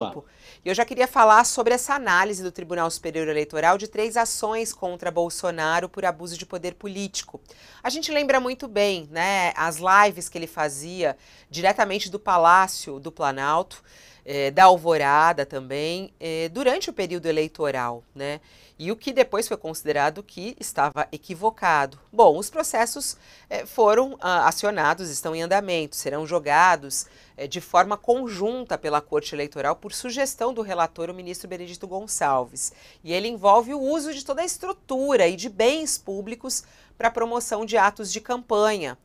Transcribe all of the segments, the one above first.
Tá. E eu já queria falar sobre essa análise do Tribunal Superior Eleitoral de três ações contra Bolsonaro por abuso de poder político. A gente lembra muito bem, né, as lives que ele fazia diretamente do Palácio do Planalto é, da Alvorada também, é, durante o período eleitoral, né? E o que depois foi considerado que estava equivocado. Bom, os processos é, foram ah, acionados, estão em andamento, serão jogados é, de forma conjunta pela Corte Eleitoral por sugestão do relator, o ministro Benedito Gonçalves. E ele envolve o uso de toda a estrutura e de bens públicos para a promoção de atos de campanha,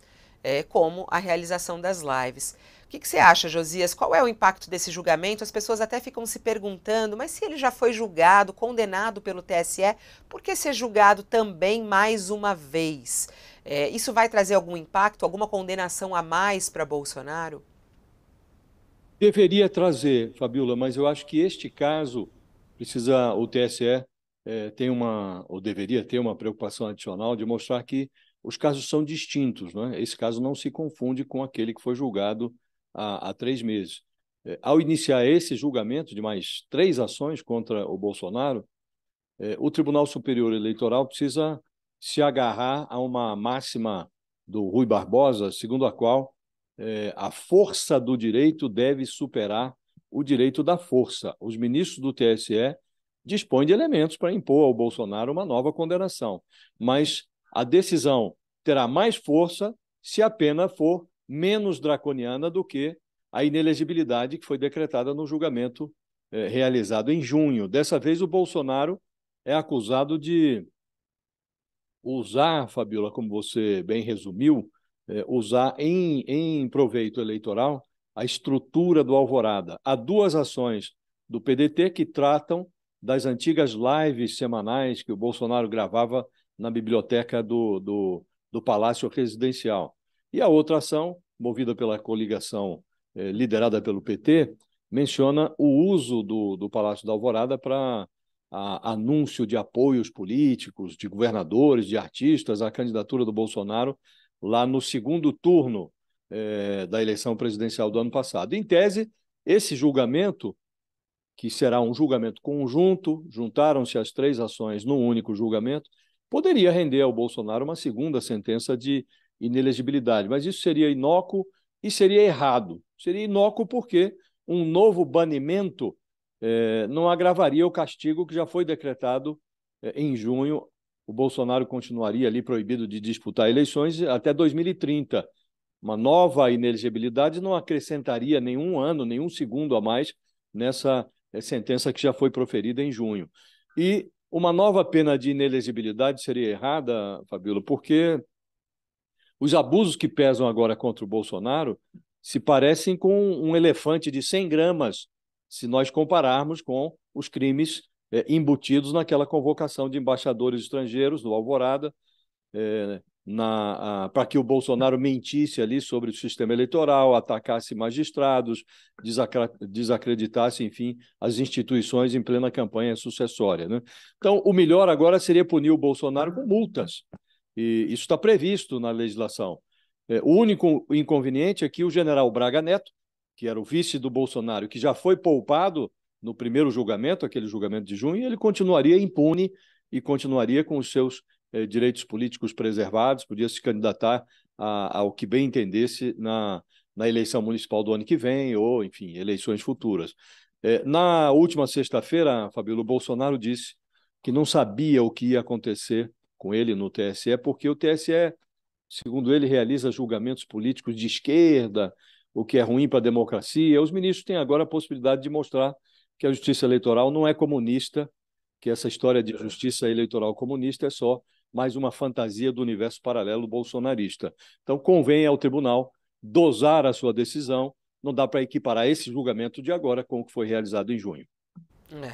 é, como a realização das lives. O que, que, você acha, Josias? Qual é o impacto desse julgamento? As pessoas até ficam se perguntando, mas se ele já foi julgado, condenado pelo TSE, por que ser julgado também mais uma vez? É, isso vai trazer algum impacto, alguma condenação a mais para Bolsonaro? Deveria trazer, Fabiola, mas eu acho que este caso precisa, o TSE é, tem uma, ou deveria ter uma preocupação adicional de mostrar que os casos são distintos. Né? Esse caso não se confunde com aquele que foi julgado há, há três meses. É, ao iniciar esse julgamento de mais três ações contra o Bolsonaro, é, o Tribunal Superior Eleitoral precisa se agarrar a uma máxima do Rui Barbosa, segundo a qual é, a força do direito deve superar o direito da força. Os ministros do TSE dispõem de elementos para impor ao Bolsonaro uma nova condenação, mas a decisão terá mais força se a pena for menos draconiana do que a inelegibilidade que foi decretada no julgamento eh, realizado em junho. Dessa vez, o Bolsonaro é acusado de usar, Fabiola, como você bem resumiu, eh, usar em, em proveito eleitoral a estrutura do Alvorada. Há duas ações do PDT que tratam das antigas lives semanais que o Bolsonaro gravava na biblioteca do, do, do Palácio Residencial. E a outra ação, movida pela coligação eh, liderada pelo PT, menciona o uso do, do Palácio da Alvorada para anúncio de apoios políticos, de governadores, de artistas à candidatura do Bolsonaro lá no segundo turno eh, da eleição presidencial do ano passado. Em tese, esse julgamento, que será um julgamento conjunto, juntaram-se as três ações num único julgamento, poderia render ao Bolsonaro uma segunda sentença de inelegibilidade. Mas isso seria inócuo e seria errado. Seria inócuo porque um novo banimento eh, não agravaria o castigo que já foi decretado eh, em junho. O Bolsonaro continuaria ali proibido de disputar eleições até 2030. Uma nova inelegibilidade não acrescentaria nenhum ano, nenhum segundo a mais nessa é, sentença que já foi proferida em junho. E uma nova pena de inelegibilidade seria errada, Fabíola, porque os abusos que pesam agora contra o Bolsonaro se parecem com um elefante de 100 gramas, se nós compararmos com os crimes é, embutidos naquela convocação de embaixadores estrangeiros do Alvorada, é, eh, para que o Bolsonaro mentisse ali sobre o sistema eleitoral, atacasse magistrados, desacreditasse, enfim, as instituições em plena campanha sucessória. Né? Então, o melhor agora seria punir o Bolsonaro com multas. E isso está previsto na legislação. É, o único inconveniente é que o general Braga Neto, que era o vice do Bolsonaro, que já foi poupado no primeiro julgamento, aquele julgamento de junho, ele continuaria impune e continuaria com os seus é, direitos políticos preservados, podia se candidatar ao que bem entendesse na, na eleição municipal do ano que vem, ou, enfim, eleições futuras. É, na última sexta-feira, Fabíola Bolsonaro disse que não sabia o que ia acontecer com ele no TSE, porque o TSE, segundo ele, realiza julgamentos políticos de esquerda, o que é ruim para a democracia. Os ministros têm agora a possibilidade de mostrar que a justiça eleitoral não é comunista, que essa história de justiça eleitoral comunista é só mais uma fantasia do universo paralelo bolsonarista. Então, convém ao tribunal dosar a sua decisão. Não dá para equiparar esse julgamento de agora com o que foi realizado em junho. É.